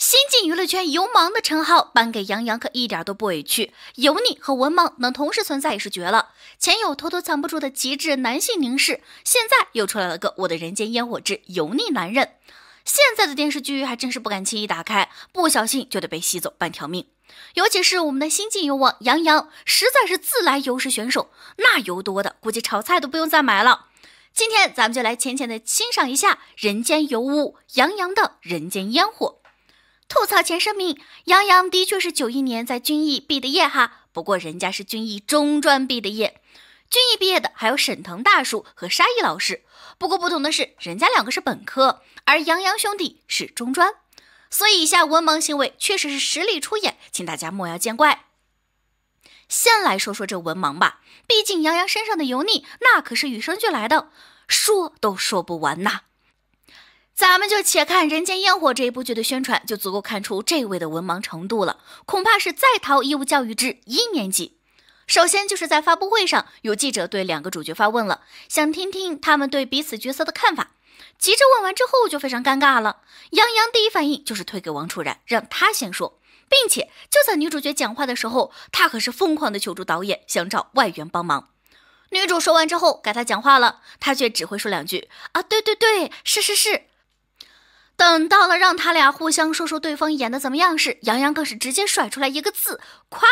新晋娱乐圈油盲的称号颁给杨洋，可一点都不委屈。油腻和文盲能同时存在也是绝了。前有偷偷藏不住的极致男性凝视，现在又出来了个我的人间烟火之油腻男人。现在的电视剧还真是不敢轻易打开，不小心就得被吸走半条命。尤其是我们的新晋油王杨洋，实在是自来油是选手，那油多的估计炒菜都不用再买了。今天咱们就来浅浅的欣赏一下人间油污杨洋的人间烟火。吐槽前声明：杨洋的确是九一年在军艺毕的业哈，不过人家是军艺中专毕的业。军艺毕业的还有沈腾大叔和沙溢老师，不过不同的是，人家两个是本科，而杨洋兄弟是中专。所以以下文盲行为确实是实力出演，请大家莫要见怪。先来说说这文盲吧，毕竟杨洋身上的油腻那可是与生俱来的，说都说不完呐。咱们就且看《人间烟火》这一部剧的宣传，就足够看出这位的文盲程度了，恐怕是在逃义务教育之一年级。首先就是在发布会上，有记者对两个主角发问了，想听听他们对彼此角色的看法。急着问完之后就非常尴尬了，杨洋第一反应就是推给王楚然，让他先说，并且就在女主角讲话的时候，他可是疯狂的求助导演，想找外援帮忙。女主说完之后该他讲话了，他却只会说两句啊，对对对，是是是。等到了让他俩互相说说对方演的怎么样时，杨洋更是直接甩出来一个字夸。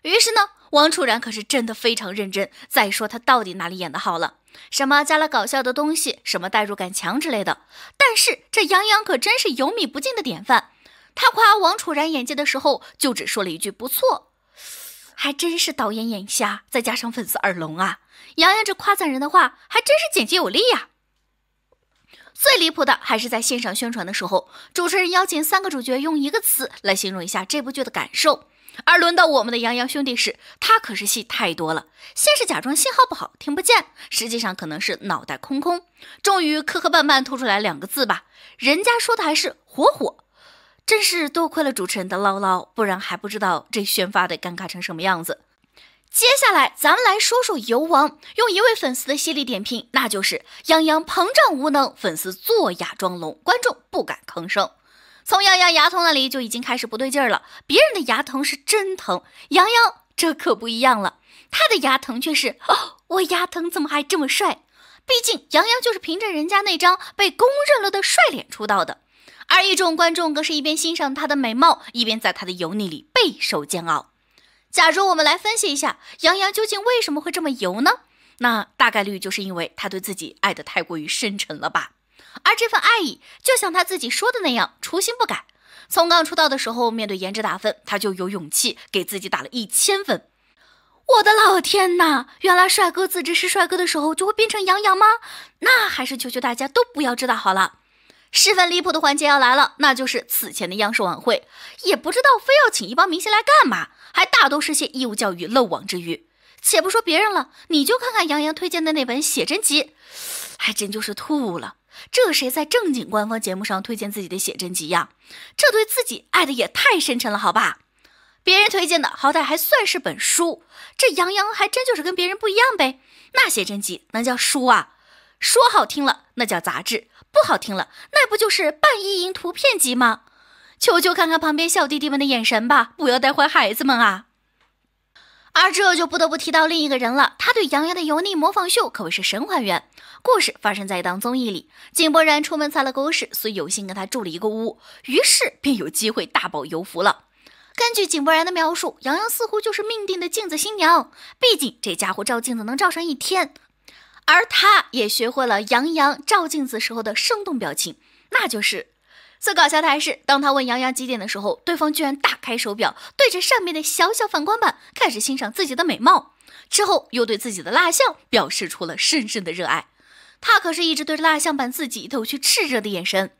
于是呢，王楚然可是真的非常认真，再说他到底哪里演的好了，什么加了搞笑的东西，什么代入感强之类的。但是这杨洋可真是油米不进的典范，他夸王楚然演技的时候就只说了一句不错，还真是导演眼瞎，再加上粉丝耳聋啊！杨洋这夸赞人的话还真是简洁有力呀。最离谱的还是在线上宣传的时候，主持人邀请三个主角用一个词来形容一下这部剧的感受，而轮到我们的杨洋兄弟时，他可是戏太多了。先是假装信号不好听不见，实际上可能是脑袋空空。终于磕磕绊绊吐出来两个字吧，人家说的还是“火火”，真是多亏了主持人的唠唠，不然还不知道这宣发得尴尬成什么样子。接下来，咱们来说说油王。用一位粉丝的犀利点评，那就是：杨洋膨胀无能，粉丝作哑装聋，观众不敢吭声。从杨洋牙疼那里就已经开始不对劲儿了。别人的牙疼是真疼，杨洋这可不一样了。他的牙疼却是哦，我牙疼怎么还这么帅？毕竟杨洋就是凭着人家那张被公认了的帅脸出道的，而一众观众更是一边欣赏他的美貌，一边在他的油腻里备受煎熬。假如我们来分析一下杨洋究竟为什么会这么油呢？那大概率就是因为他对自己爱的太过于深沉了吧。而这份爱意，就像他自己说的那样，初心不改。从刚出道的时候，面对颜值打分，他就有勇气给自己打了一千分。我的老天呐！原来帅哥自知是帅哥的时候就会变成杨洋吗？那还是求求大家都不要知道好了。十分离谱的环节要来了，那就是此前的央视晚会，也不知道非要请一帮明星来干嘛，还大都是些义务教育漏网之鱼。且不说别人了，你就看看杨洋推荐的那本写真集，还真就是吐了。这谁在正经官方节目上推荐自己的写真集呀？这对自己爱的也太深沉了好吧？别人推荐的好歹还算是本书，这杨洋还真就是跟别人不一样呗？那写真集能叫书啊？说好听了，那叫杂志；不好听了，那不就是半意淫图片集吗？求求看看旁边小弟弟们的眼神吧，不要带坏孩子们啊！而这就不得不提到另一个人了，他对杨洋的油腻模仿秀可谓是神还原。故事发生在一档综艺里，井柏然出门撒了狗屎，所以有幸跟他住了一个屋，于是便有机会大饱油福了。根据井柏然的描述，杨洋似乎就是命定的镜子新娘，毕竟这家伙照镜子能照上一天。而他也学会了杨洋照镜子时候的生动表情，那就是最搞笑的还是，当他问杨洋几点的时候，对方居然打开手表，对着上面的小小反光板开始欣赏自己的美貌，之后又对自己的蜡像表示出了深深的热爱。他可是一直对着蜡像板自己投去炽热的眼神。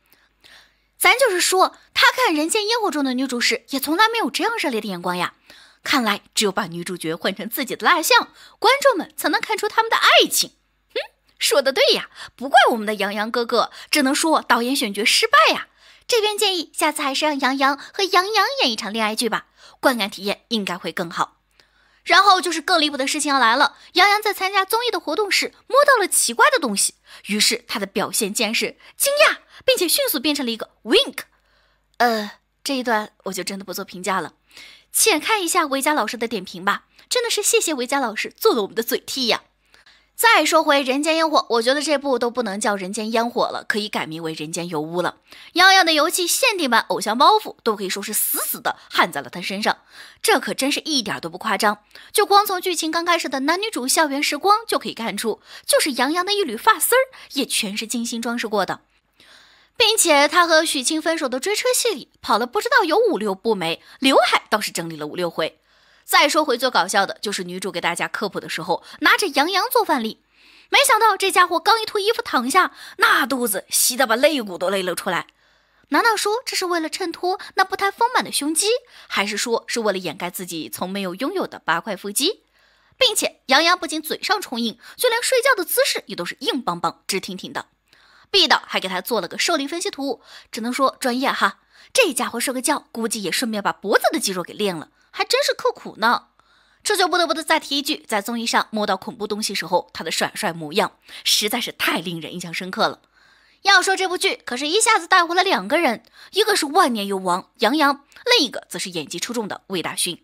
咱就是说，他看《人间烟火》中的女主时，也从来没有这样热烈的眼光呀。看来只有把女主角换成自己的蜡像，观众们才能看出他们的爱情。说的对呀，不怪我们的杨洋哥哥，只能说导演选角失败呀。这边建议下次还是让杨洋和杨洋演一场恋爱剧吧，观感体验应该会更好。然后就是更离谱的事情要来了，杨洋在参加综艺的活动时摸到了奇怪的东西，于是他的表现竟然是惊讶，并且迅速变成了一个 wink。呃，这一段我就真的不做评价了，浅看一下维嘉老师的点评吧，真的是谢谢维嘉老师做了我们的嘴替呀。再说回《人间烟火》，我觉得这部都不能叫《人间烟火》了，可以改名为《人间油污》了。杨洋的游戏限定版偶像包袱都可以说是死死的焊在了他身上，这可真是一点都不夸张。就光从剧情刚开始的男女主校园时光就可以看出，就是杨洋的一缕发丝儿也全是精心装饰过的，并且他和许清分手的追车戏里跑了不知道有五六步没，刘海倒是整理了五六回。再说回最搞笑的，就是女主给大家科普的时候，拿着杨洋做范例，没想到这家伙刚一脱衣服躺下，那肚子吸得把肋骨都勒了出来。难道说这是为了衬托那不太丰满的胸肌，还是说是为了掩盖自己从没有拥有的八块腹肌？并且杨洋不仅嘴上充硬，就连睡觉的姿势也都是硬邦邦、直挺挺的。B 导还给他做了个受力分析图，只能说专业哈。这家伙睡个觉，估计也顺便把脖子的肌肉给练了。还真是刻苦呢，这就不得不再提一句，在综艺上摸到恐怖东西时候，他的帅帅模样实在是太令人印象深刻了。要说这部剧，可是一下子带回了两个人，一个是万年油王杨洋，另一个则是演技出众的魏大勋。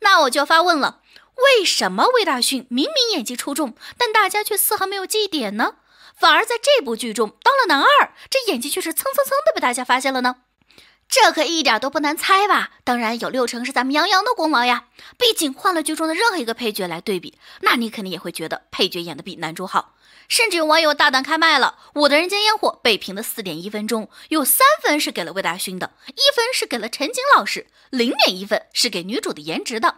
那我就发问了，为什么魏大勋明明演技出众，但大家却丝毫没有记忆点呢？反而在这部剧中当了男二，这演技却是蹭蹭蹭的被大家发现了呢？这可一点都不难猜吧？当然有六成是咱们杨洋的功劳呀，毕竟换了剧中的任何一个配角来对比，那你肯定也会觉得配角演的比男主好。甚至有网友大胆开麦了，《我的人间烟火》被评的四点一分钟，有三分是给了魏大勋的，一分是给了陈瑾老师，零点一分是给女主的颜值的。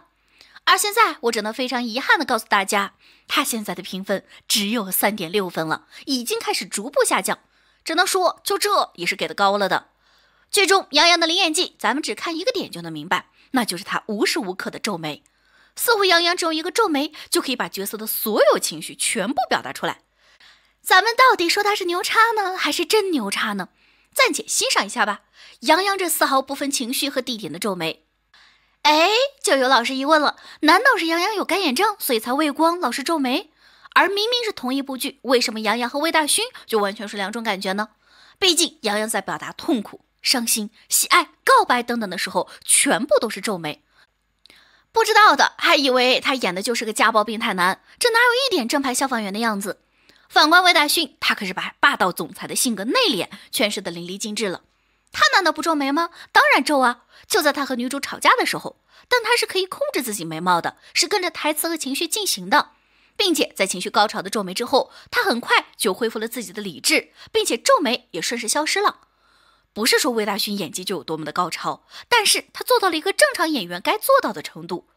而现在我只能非常遗憾地告诉大家，他现在的评分只有三点六分了，已经开始逐步下降。只能说，就这也是给的高了的。剧中杨洋的灵演技，咱们只看一个点就能明白，那就是他无时无刻的皱眉，似乎杨洋只用一个皱眉就可以把角色的所有情绪全部表达出来。咱们到底说他是牛叉呢，还是真牛叉呢？暂且欣赏一下吧。杨洋这丝毫不分情绪和地点的皱眉，哎，就有老师疑问了，难道是杨洋有干眼症，所以才畏光老是皱眉？而明明是同一部剧，为什么杨洋和魏大勋就完全是两种感觉呢？毕竟杨洋在表达痛苦。伤心、喜爱、告白等等的时候，全部都是皱眉。不知道的还以为他演的就是个家暴病态男，这哪有一点正牌消防员的样子？反观魏大勋，他可是把霸道总裁的性格内敛诠释的淋漓尽致了。他难道不皱眉吗？当然皱啊！就在他和女主吵架的时候，但他是可以控制自己眉毛的，是跟着台词和情绪进行的，并且在情绪高潮的皱眉之后，他很快就恢复了自己的理智，并且皱眉也顺势消失了。不是说魏大勋演技就有多么的高超，但是他做到了一个正常演员该做到的程度，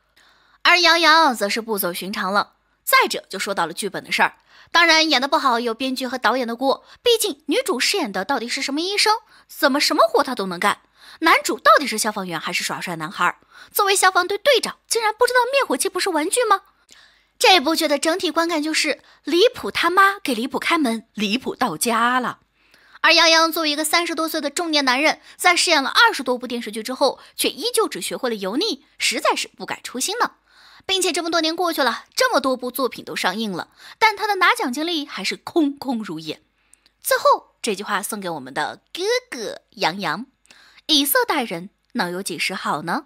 而杨洋则是不走寻常了。再者就说到了剧本的事儿，当然演得不好有编剧和导演的锅，毕竟女主饰演的到底是什么医生，怎么什么活她都能干？男主到底是消防员还是耍帅男孩？作为消防队队长，竟然不知道灭火器不是玩具吗？这部剧的整体观感就是离谱他妈给离谱开门，离谱到家了。而杨洋作为一个三十多岁的中年男人，在饰演了二十多部电视剧之后，却依旧只学会了油腻，实在是不改初心呢。并且这么多年过去了，这么多部作品都上映了，但他的拿奖经历还是空空如也。最后这句话送给我们的哥哥杨洋：以色待人，能有几时好呢？